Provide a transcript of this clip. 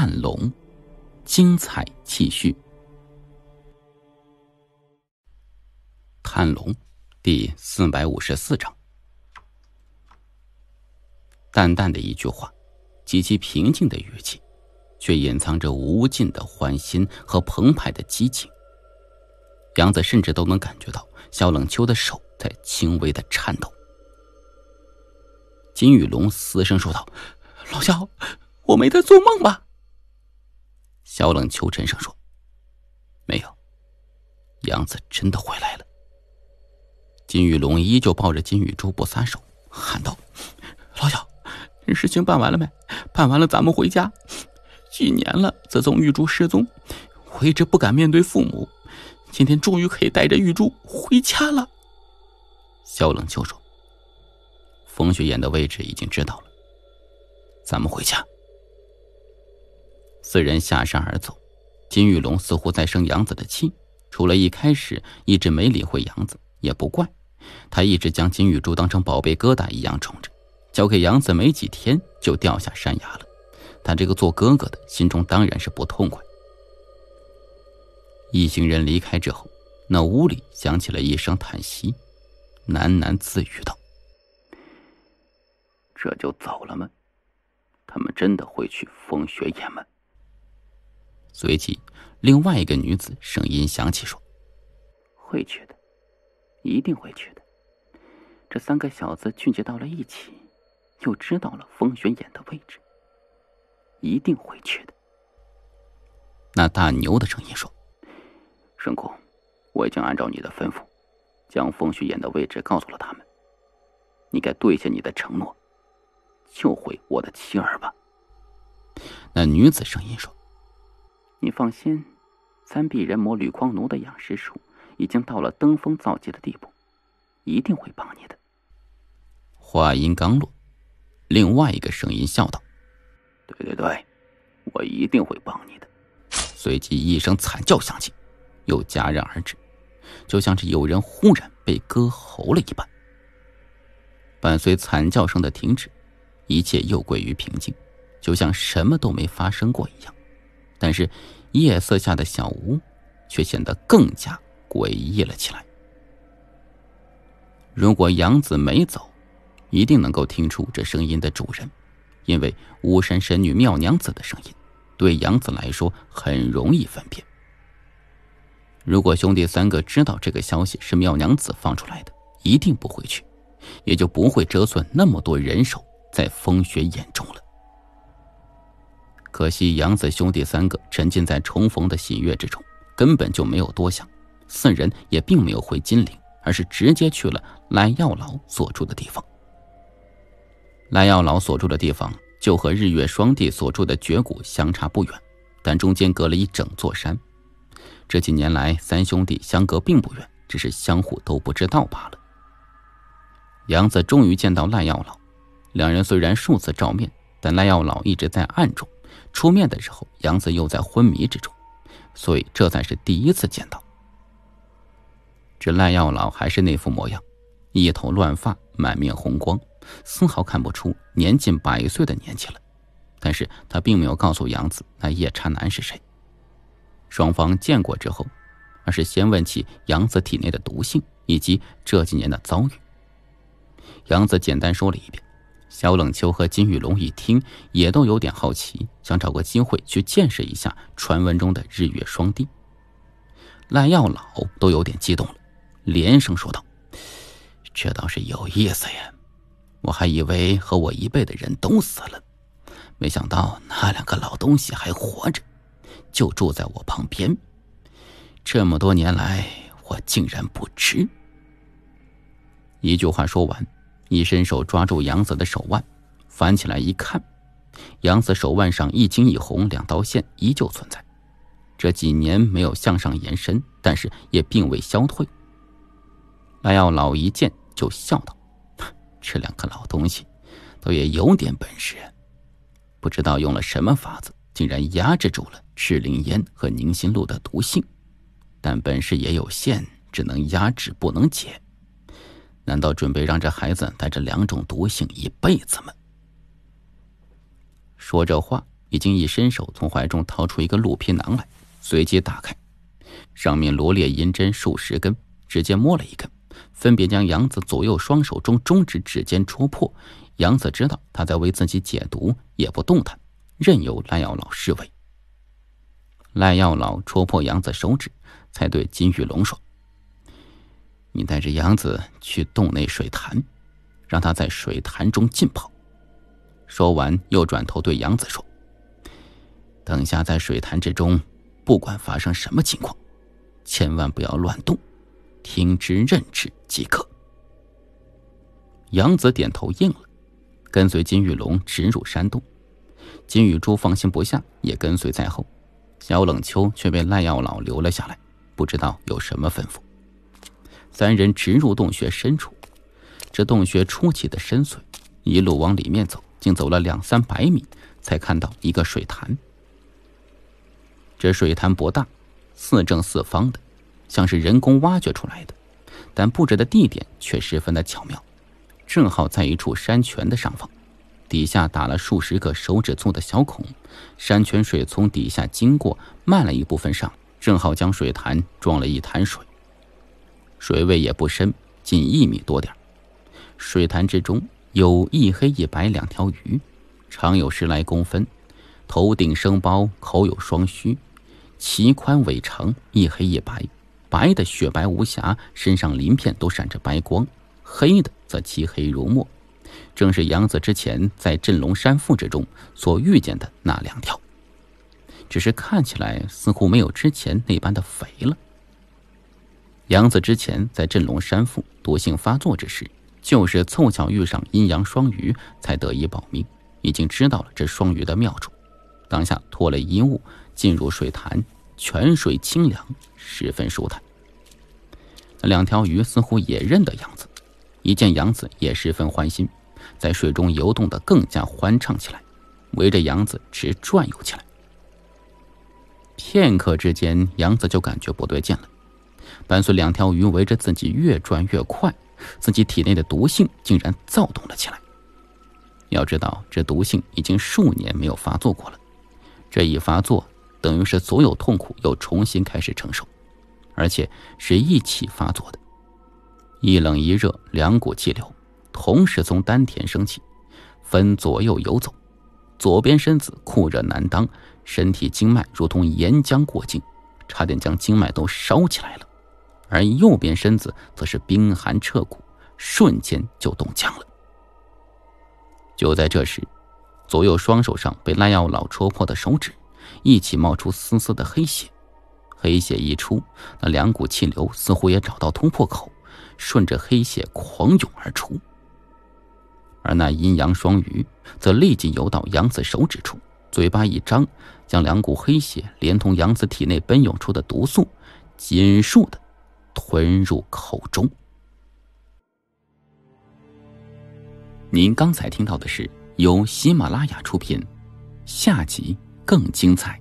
探龙，精彩继续。探龙第四百五十四章，淡淡的一句话，极其平静的语气，却隐藏着无尽的欢欣和澎湃的激情。杨子甚至都能感觉到萧冷秋的手在轻微的颤抖。金宇龙嘶声说道：“老肖，我没在做梦吧？”萧冷秋沉声说：“没有，杨子真的回来了。”金玉龙依旧抱着金玉珠不撒手，喊道：“老小，事情办完了没？办完了，咱们回家。几年了，自从玉珠失踪，我一直不敢面对父母。今天终于可以带着玉珠回家了。”萧冷秋说：“冯雪岩的位置已经知道了，咱们回家。”四人下山而走，金玉龙似乎在生杨子的气。除了一开始一直没理会杨子，也不怪他，一直将金玉珠当成宝贝疙瘩一样宠着，交给杨子没几天就掉下山崖了。他这个做哥哥的，心中当然是不痛快。一行人离开之后，那屋里响起了一声叹息，喃喃自语道：“这就走了吗？他们真的会去风雪野吗？”随即，另外一个女子声音响起说：“会去的，一定会去的。这三个小子聚集到了一起，又知道了风雪眼的位置。一定会去的。”那大牛的声音说：“圣空，我已经按照你的吩咐，将风雪眼的位置告诉了他们。你该兑现你的承诺，救回我的妻儿吧。”那女子声音说。你放心，三臂人魔吕匡奴的养尸术已经到了登峰造极的地步，一定会帮你的。话音刚落，另外一个声音笑道：“对对对，我一定会帮你的。”随即一声惨叫响起，又戛然而止，就像是有人忽然被割喉了一般。伴随惨叫声的停止，一切又归于平静，就像什么都没发生过一样。但是，夜色下的小屋却显得更加诡异了起来。如果杨子没走，一定能够听出这声音的主人，因为巫山神女妙娘子的声音，对杨子来说很容易分辨。如果兄弟三个知道这个消息是妙娘子放出来的，一定不会去，也就不会折损那么多人手在风雪眼中了。可惜，杨子兄弟三个沉浸在重逢的喜悦之中，根本就没有多想。四人也并没有回金陵，而是直接去了赖药老所住的地方。赖药老所住的地方就和日月双帝所住的绝谷相差不远，但中间隔了一整座山。这几年来，三兄弟相隔并不远，只是相互都不知道罢了。杨子终于见到赖药老，两人虽然数次照面，但赖药老一直在暗中。出面的时候，杨子又在昏迷之中，所以这才是第一次见到。这赖药老还是那副模样，一头乱发，满面红光，丝毫看不出年近百岁的年纪了。但是他并没有告诉杨子那夜叉男是谁，双方见过之后，而是先问起杨子体内的毒性以及这几年的遭遇。杨子简单说了一遍。小冷秋和金玉龙一听，也都有点好奇，想找个机会去见识一下传闻中的日月双帝。赖药老都有点激动了，连声说道：“这倒是有意思呀！我还以为和我一辈的人都死了，没想到那两个老东西还活着，就住在我旁边。这么多年来，我竟然不知。”一句话说完。一伸手抓住杨子的手腕，翻起来一看，杨子手腕上一青一红两道线依旧存在，这几年没有向上延伸，但是也并未消退。那药老一见就笑道：“这两个老东西，倒也有点本事，不知道用了什么法子，竟然压制住了赤灵烟和宁心露的毒性，但本事也有限，只能压制不能解。”难道准备让这孩子带着两种毒性一辈子吗？说这话，已经一伸手从怀中掏出一个鹿皮囊来，随即打开，上面罗列银针数十根，直接摸了一根，分别将杨子左右双手中中指指尖戳破。杨子知道他在为自己解毒，也不动弹，任由赖药老侍卫。赖药老戳破杨子手指，才对金玉龙说。你带着杨子去洞内水潭，让他在水潭中浸泡。说完，又转头对杨子说：“等下在水潭之中，不管发生什么情况，千万不要乱动，听之任之即可。”杨子点头应了，跟随金玉龙直入山洞。金玉珠放心不下，也跟随在后。小冷秋却被赖药老留了下来，不知道有什么吩咐。三人直入洞穴深处，这洞穴出奇的深邃，一路往里面走，竟走了两三百米，才看到一个水潭。这水潭不大，四正四方的，像是人工挖掘出来的，但布置的地点却十分的巧妙，正好在一处山泉的上方，底下打了数十个手指粗的小孔，山泉水从底下经过，漫了一部分上，正好将水潭装了一潭水。水位也不深，仅一米多点水潭之中有一黑一白两条鱼，长有十来公分，头顶生包，口有双须，鳍宽尾长。一黑一白，白的雪白无瑕，身上鳞片都闪着白光；黑的则漆黑如墨，正是杨子之前在镇龙山腹之中所遇见的那两条，只是看起来似乎没有之前那般的肥了。杨子之前在镇龙山腹毒性发作之时，就是凑巧遇上阴阳双鱼，才得以保命。已经知道了这双鱼的妙处，当下脱了衣物进入水潭，泉水清凉，十分舒坦。那两条鱼似乎也认得杨子，一见杨子也十分欢心，在水中游动的更加欢畅起来，围着杨子直转悠起来。片刻之间，杨子就感觉不对劲了。伴随两条鱼围着自己越转越快，自己体内的毒性竟然躁动了起来。要知道，这毒性已经数年没有发作过了，这一发作，等于是所有痛苦又重新开始承受，而且是一起发作的。一冷一热，两股气流同时从丹田升起，分左右游走。左边身子酷热难当，身体经脉如同岩浆过境，差点将经脉都烧起来了。而右边身子则是冰寒彻骨，瞬间就冻僵了。就在这时，左右双手上被烂药老戳破的手指，一起冒出丝丝的黑血。黑血一出，那两股气流似乎也找到突破口，顺着黑血狂涌而出。而那阴阳双鱼则立即游到杨子手指处，嘴巴一张，将两股黑血连同杨子体内奔涌出的毒素，尽数的。吞入口中。您刚才听到的是由喜马拉雅出品，下集更精彩。